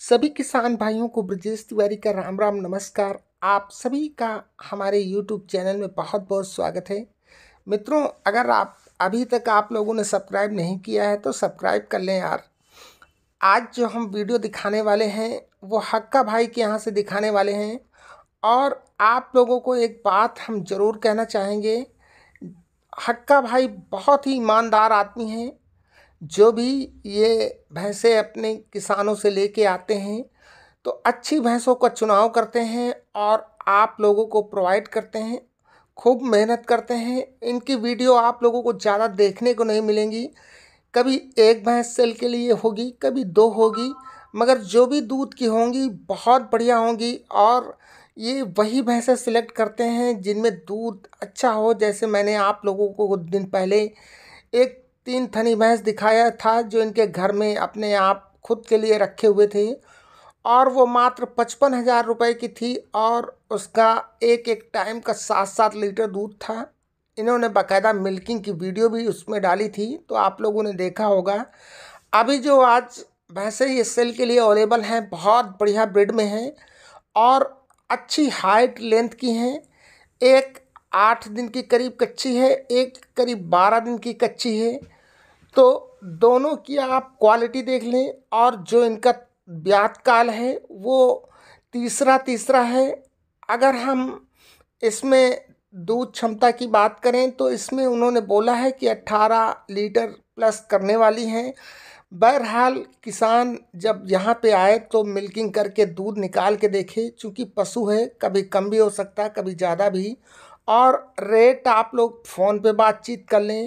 सभी किसान भाइयों को ब्रजेश तिवारी का राम राम नमस्कार आप सभी का हमारे यूट्यूब चैनल में बहुत बहुत स्वागत है मित्रों अगर आप अभी तक आप लोगों ने सब्सक्राइब नहीं किया है तो सब्सक्राइब कर लें यार आज जो हम वीडियो दिखाने वाले हैं वो हक्का भाई के यहाँ से दिखाने वाले हैं और आप लोगों को एक बात हम ज़रूर कहना चाहेंगे हक्का भाई बहुत ही ईमानदार आदमी हैं जो भी ये भैंसें अपने किसानों से लेके आते हैं तो अच्छी भैंसों का चुनाव करते हैं और आप लोगों को प्रोवाइड करते हैं खूब मेहनत करते हैं इनकी वीडियो आप लोगों को ज़्यादा देखने को नहीं मिलेंगी कभी एक भैंस सेल के लिए होगी कभी दो होगी मगर जो भी दूध की होंगी बहुत बढ़िया होंगी और ये वही भैंसें सिलेक्ट करते हैं जिनमें दूध अच्छा हो जैसे मैंने आप लोगों को कुछ दिन पहले एक तीन थनी भैंस दिखाया था जो इनके घर में अपने आप खुद के लिए रखे हुए थे और वो मात्र पचपन हज़ार रुपये की थी और उसका एक एक टाइम का सात सात लीटर दूध था इन्होंने बाकायदा मिल्किंग की वीडियो भी उसमें डाली थी तो आप लोगों ने देखा होगा अभी जो आज भैंसे ये सेल के लिए अवेलेबल हैं बहुत बढ़िया ब्रिड में हैं और अच्छी हाइट लेंथ की हैं एक आठ दिन की करीब कच्ची है एक करीब बारह दिन की कच्ची है तो दोनों की आप क्वालिटी देख लें और जो इनका ब्याज काल है वो तीसरा तीसरा है अगर हम इसमें दूध क्षमता की बात करें तो इसमें उन्होंने बोला है कि 18 लीटर प्लस करने वाली हैं बहरहाल किसान जब यहाँ पे आए तो मिल्किंग करके दूध निकाल के देखे चूँकि पशु है कभी कम भी हो सकता है कभी ज़्यादा भी और रेट आप लोग फ़ोन पे बातचीत कर लें